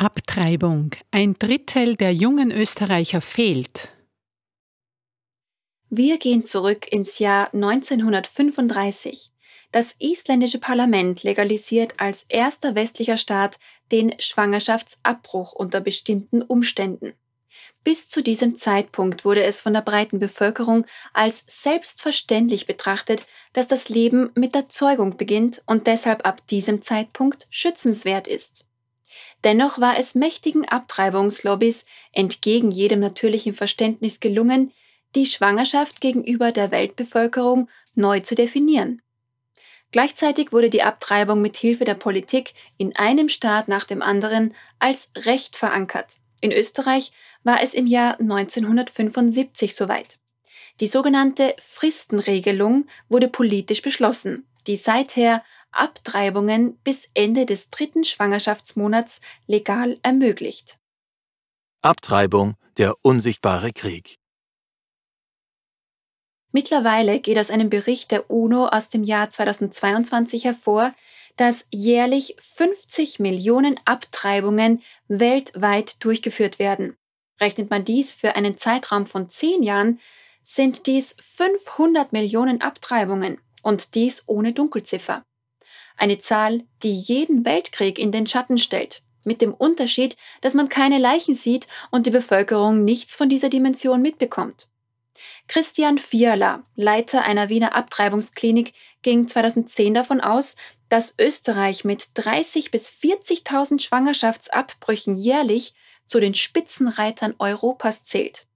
Abtreibung. Ein Drittel der jungen Österreicher fehlt. Wir gehen zurück ins Jahr 1935. Das isländische Parlament legalisiert als erster westlicher Staat den Schwangerschaftsabbruch unter bestimmten Umständen. Bis zu diesem Zeitpunkt wurde es von der breiten Bevölkerung als selbstverständlich betrachtet, dass das Leben mit der Zeugung beginnt und deshalb ab diesem Zeitpunkt schützenswert ist. Dennoch war es mächtigen Abtreibungslobbys entgegen jedem natürlichen Verständnis gelungen, die Schwangerschaft gegenüber der Weltbevölkerung neu zu definieren. Gleichzeitig wurde die Abtreibung mit Hilfe der Politik in einem Staat nach dem anderen als Recht verankert. In Österreich war es im Jahr 1975 soweit. Die sogenannte Fristenregelung wurde politisch beschlossen, die seither Abtreibungen bis Ende des dritten Schwangerschaftsmonats legal ermöglicht. Abtreibung der unsichtbare Krieg. Mittlerweile geht aus einem Bericht der UNO aus dem Jahr 2022 hervor, dass jährlich 50 Millionen Abtreibungen weltweit durchgeführt werden. Rechnet man dies für einen Zeitraum von 10 Jahren, sind dies 500 Millionen Abtreibungen und dies ohne Dunkelziffer. Eine Zahl, die jeden Weltkrieg in den Schatten stellt, mit dem Unterschied, dass man keine Leichen sieht und die Bevölkerung nichts von dieser Dimension mitbekommt. Christian Fiala, Leiter einer Wiener Abtreibungsklinik, ging 2010 davon aus, dass Österreich mit 30.000 bis 40.000 Schwangerschaftsabbrüchen jährlich zu den Spitzenreitern Europas zählt.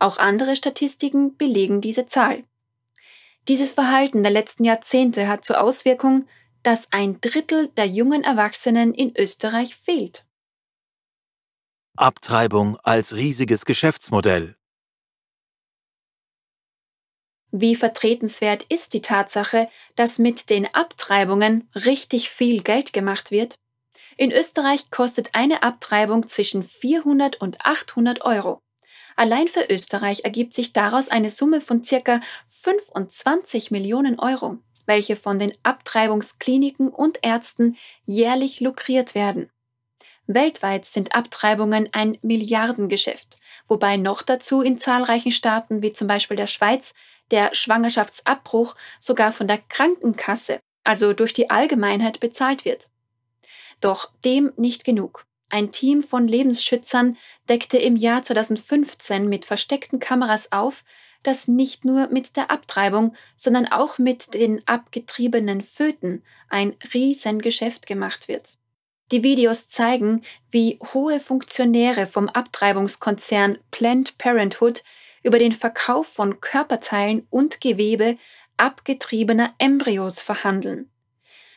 Auch andere Statistiken belegen diese Zahl. Dieses Verhalten der letzten Jahrzehnte hat zur Auswirkung, dass ein Drittel der jungen Erwachsenen in Österreich fehlt. Abtreibung als riesiges Geschäftsmodell. Wie vertretenswert ist die Tatsache, dass mit den Abtreibungen richtig viel Geld gemacht wird? In Österreich kostet eine Abtreibung zwischen 400 und 800 Euro. Allein für Österreich ergibt sich daraus eine Summe von ca. 25 Millionen Euro welche von den Abtreibungskliniken und Ärzten jährlich lukriert werden. Weltweit sind Abtreibungen ein Milliardengeschäft, wobei noch dazu in zahlreichen Staaten wie zum Beispiel der Schweiz der Schwangerschaftsabbruch sogar von der Krankenkasse, also durch die Allgemeinheit, bezahlt wird. Doch dem nicht genug. Ein Team von Lebensschützern deckte im Jahr 2015 mit versteckten Kameras auf, dass nicht nur mit der Abtreibung, sondern auch mit den abgetriebenen Föten ein Riesengeschäft gemacht wird. Die Videos zeigen, wie hohe Funktionäre vom Abtreibungskonzern Planned Parenthood über den Verkauf von Körperteilen und Gewebe abgetriebener Embryos verhandeln.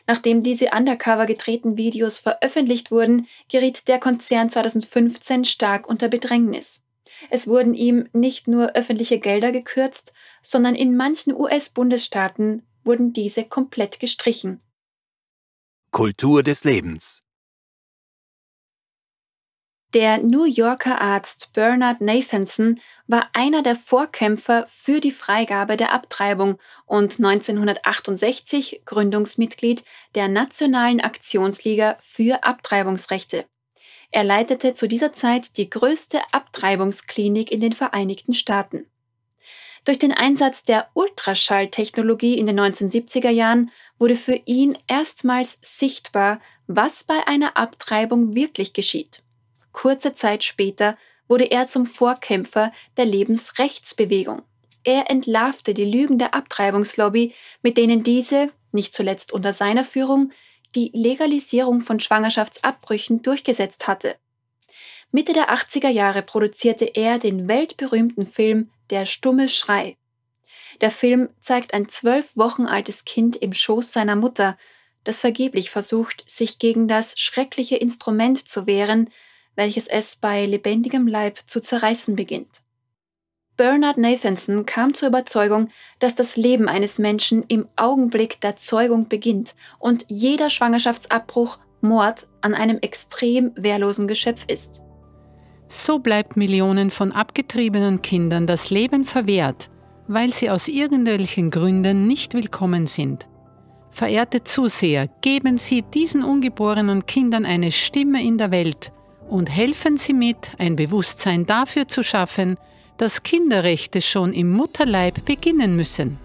Nachdem diese undercover gedrehten Videos veröffentlicht wurden, geriet der Konzern 2015 stark unter Bedrängnis. Es wurden ihm nicht nur öffentliche Gelder gekürzt, sondern in manchen US-Bundesstaaten wurden diese komplett gestrichen. Kultur des Lebens der New Yorker Arzt Bernard Nathanson war einer der Vorkämpfer für die Freigabe der Abtreibung und 1968 Gründungsmitglied der Nationalen Aktionsliga für Abtreibungsrechte. Er leitete zu dieser Zeit die größte Abtreibungsklinik in den Vereinigten Staaten. Durch den Einsatz der Ultraschalltechnologie in den 1970er Jahren wurde für ihn erstmals sichtbar, was bei einer Abtreibung wirklich geschieht. Kurze Zeit später wurde er zum Vorkämpfer der Lebensrechtsbewegung. Er entlarvte die Lügen der Abtreibungslobby, mit denen diese, nicht zuletzt unter seiner Führung, die Legalisierung von Schwangerschaftsabbrüchen durchgesetzt hatte. Mitte der 80er Jahre produzierte er den weltberühmten Film Der stumme Schrei. Der Film zeigt ein zwölf Wochen altes Kind im Schoß seiner Mutter, das vergeblich versucht, sich gegen das schreckliche Instrument zu wehren, welches es bei lebendigem Leib zu zerreißen beginnt. Bernard Nathanson kam zur Überzeugung, dass das Leben eines Menschen im Augenblick der Zeugung beginnt und jeder Schwangerschaftsabbruch Mord an einem extrem wehrlosen Geschöpf ist. So bleibt Millionen von abgetriebenen Kindern das Leben verwehrt, weil sie aus irgendwelchen Gründen nicht willkommen sind. Verehrte Zuseher, geben Sie diesen ungeborenen Kindern eine Stimme in der Welt und helfen Sie mit, ein Bewusstsein dafür zu schaffen, dass Kinderrechte schon im Mutterleib beginnen müssen.